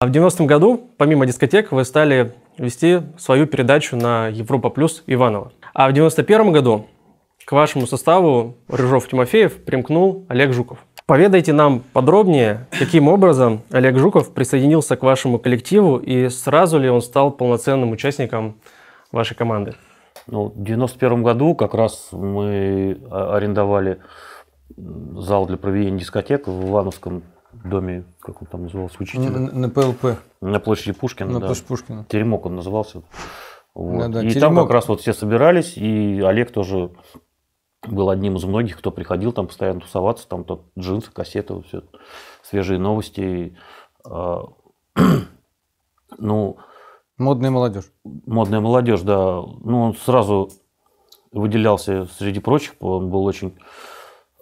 А в 90-м году, помимо дискотек, вы стали вести свою передачу на Европа Плюс Иванова. А в 91-м году к вашему составу Рыжов-Тимофеев примкнул Олег Жуков. Поведайте нам подробнее, каким образом Олег Жуков присоединился к вашему коллективу и сразу ли он стал полноценным участником вашей команды? Ну, в 91 году как раз мы а, арендовали зал для проведения дискотек в Ивановском доме, как он там назывался, учителя. На ПЛП. На площади Пушкина. На да. площади Пушкина. Теремок он назывался. Вот. Да, да, и теремок. там как раз вот все собирались, и Олег тоже был одним из многих, кто приходил там постоянно тусоваться, там тот джинсы, кассеты, вот все, свежие новости. А, ну, модная молодежь. Модная молодежь, да. Ну, он сразу выделялся среди прочих, он был очень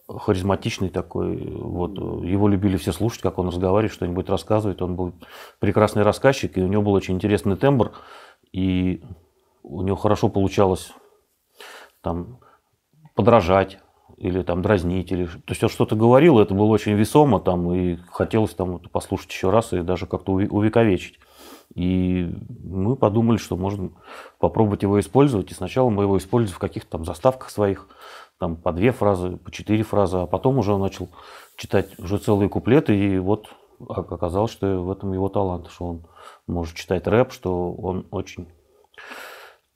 харизматичный такой. Вот. Его любили все слушать, как он разговаривает, что-нибудь рассказывает. Он был прекрасный рассказчик, и у него был очень интересный тембр. И у него хорошо получалось там, подражать или там дразнить, или то есть он что-то говорил, это было очень весомо там и хотелось там послушать еще раз и даже как-то увековечить. И мы подумали, что можно попробовать его использовать. И сначала мы его использовали в каких-то там заставках своих, там по две фразы, по четыре фразы, а потом уже он начал читать уже целые куплеты, и вот оказалось, что в этом его талант, что он может читать рэп, что он очень...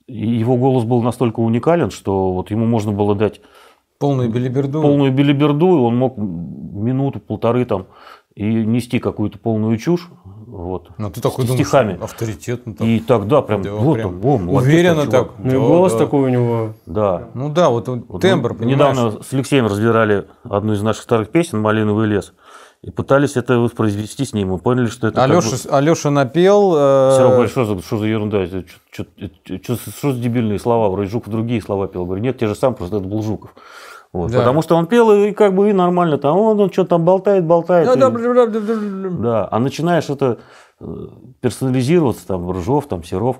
его голос был настолько уникален, что вот ему можно было дать... Полную билиберду. Полную билиберду, и он мог минуту-полторы там и нести какую-то полную чушь, вот. Но ну, ты такой стихами. Думаешь, авторитетный там. И тогда прям, да, вот прям он, он, уверенно он, так. Ну, да, голос да. такой у него. Да. Ну да, вот, вот ну, тембр, мы Недавно с Алексеем разбирали одну из наших старых песен «Малиновый лес». И пытались это воспроизвести с ним. Мы поняли, что это... Алеша, как бы... Алеша напел... Э... Серега Большой, что за ерунда? Это, что, что, что, что за дебильные слова? Вроде Жуков другие слова пел. говорю, нет, те же самые, просто это был Жуков. Вот, да. Потому что он пел и как бы и нормально, там он, он что-то там болтает, болтает. Да, и... да, да, да, да. да, а начинаешь это э, персонализироваться, там Ржов, там Серов,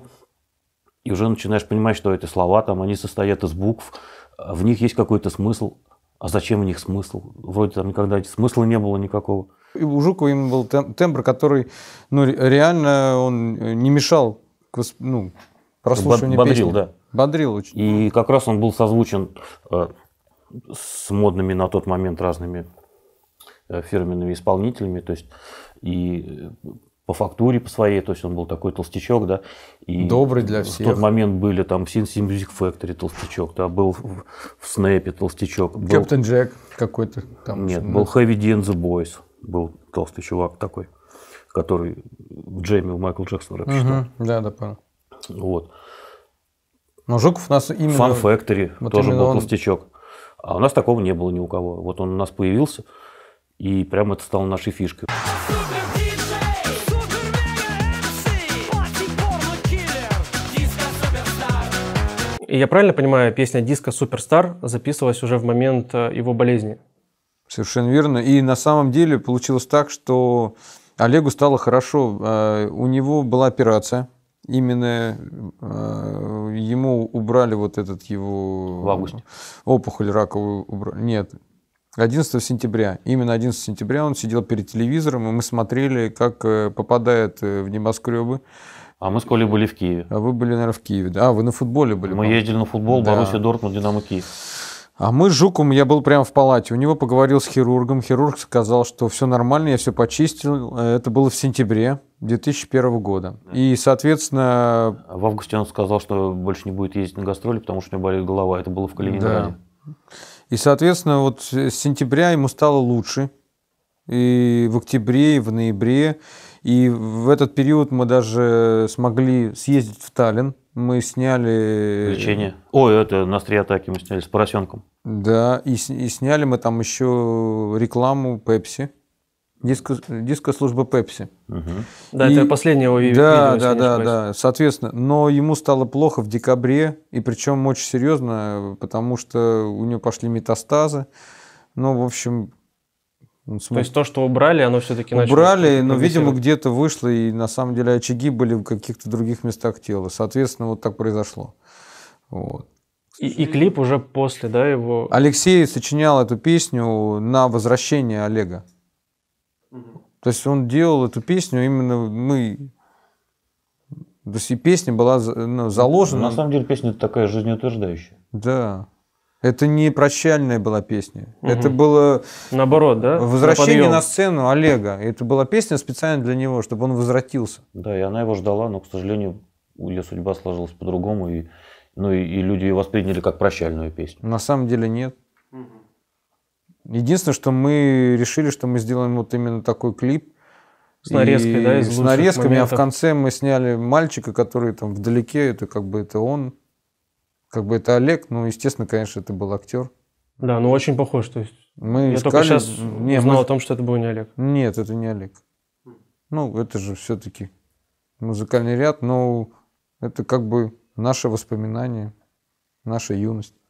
и уже начинаешь понимать, что эти слова, там они состоят из букв, а в них есть какой-то смысл. А зачем в них смысл? Вроде там никогда смысла не было никакого. И у Жукова им был тембр, который ну, реально он э, не мешал к, ну, прослушиванию Бодрил, песни. да. Бодрил очень. И как раз он был созвучен э, с модными на тот момент разными э, фирменными исполнителями, то есть и э, по фактуре по своей, то есть он был такой толстячок, да. И Добрый для всех. В тот момент были там в CNC Music Factory толстячок, да, был в, в Снэпе толстячок. Кэптен Джек какой-то там. Нет, был Heavy D and Boys, был толстый чувак такой, который в джеме у Майкла Джексона рэп угу. Да, да, понял. Вот. Но Жуков у нас именно... Фан Factory вот тоже был он... толстячок. А у нас такого не было ни у кого. Вот он у нас появился, и прямо это стало нашей фишкой. И я правильно понимаю, песня "Диска Суперстар» записывалась уже в момент э, его болезни? Совершенно верно. И на самом деле получилось так, что Олегу стало хорошо. Э, у него была операция, именно э, ему убрали вот этот его... В августе. Опухоль раковую убрали. Нет, 11 сентября. Именно 11 сентября он сидел перед телевизором, и мы смотрели, как э, попадает э, в небоскребы. А мы с Колей были в Киеве. А вы были, наверное, в Киеве. Да, а, вы на футболе были. Мы по ездили на футбол, да. Боруссия Дортмунд, Динамо Киев. А мы с Жуком, я был прямо в палате, у него поговорил с хирургом, хирург сказал, что все нормально, я все почистил. Э, это было в сентябре 2001 года. И, соответственно... А в августе он сказал, что больше не будет ездить на гастроли, потому что у него болит голова. Это было в Калининграде. Да. И, соответственно, вот с сентября ему стало лучше. И в октябре, и в ноябре. И в этот период мы даже смогли съездить в Таллин мы сняли... Лечение. Э, Ой, это на три атаки мы сняли с поросенком. Да, и, и сняли мы там еще рекламу Пепси. Диско, служба Пепси. Угу. Да, и, это последнее его видео. Да, да, да, да. Соответственно, но ему стало плохо в декабре, и причем очень серьезно, потому что у него пошли метастазы. Ну, в общем, ну, то есть то, что убрали, оно все-таки начало... Убрали, но, видимо, где-то вышло, и на самом деле очаги были в каких-то других местах тела. Соответственно, вот так произошло. Вот. И, и клип уже после, да, его... Алексей сочинял эту песню на возвращение Олега. Угу. То есть он делал эту песню именно мы... То есть и песня была ну, заложена... На самом деле песня такая жизнеутверждающая. Да. Это не прощальная была песня. Угу. Это было... Наоборот, да? Возвращение на, на сцену Олега. Это была песня специально для него, чтобы он возвратился. Да, и она его ждала, но, к сожалению, ее судьба сложилась по-другому. И, ну, и, и люди ее восприняли как прощальную песню. На самом деле нет. Угу. Единственное, что мы решили, что мы сделаем вот именно такой клип. С нарезкой, и, да? Из с нарезками, моментов. а в конце мы сняли мальчика, который там вдалеке, это как бы это он как бы это Олег, ну, естественно, конечно, это был актер. Да, ну очень похож, то есть мы я искали... только сейчас не, узнал мы... о том, что это был не Олег. Нет, это не Олег. Ну, это же все-таки музыкальный ряд, но это как бы наше воспоминание, наша юность.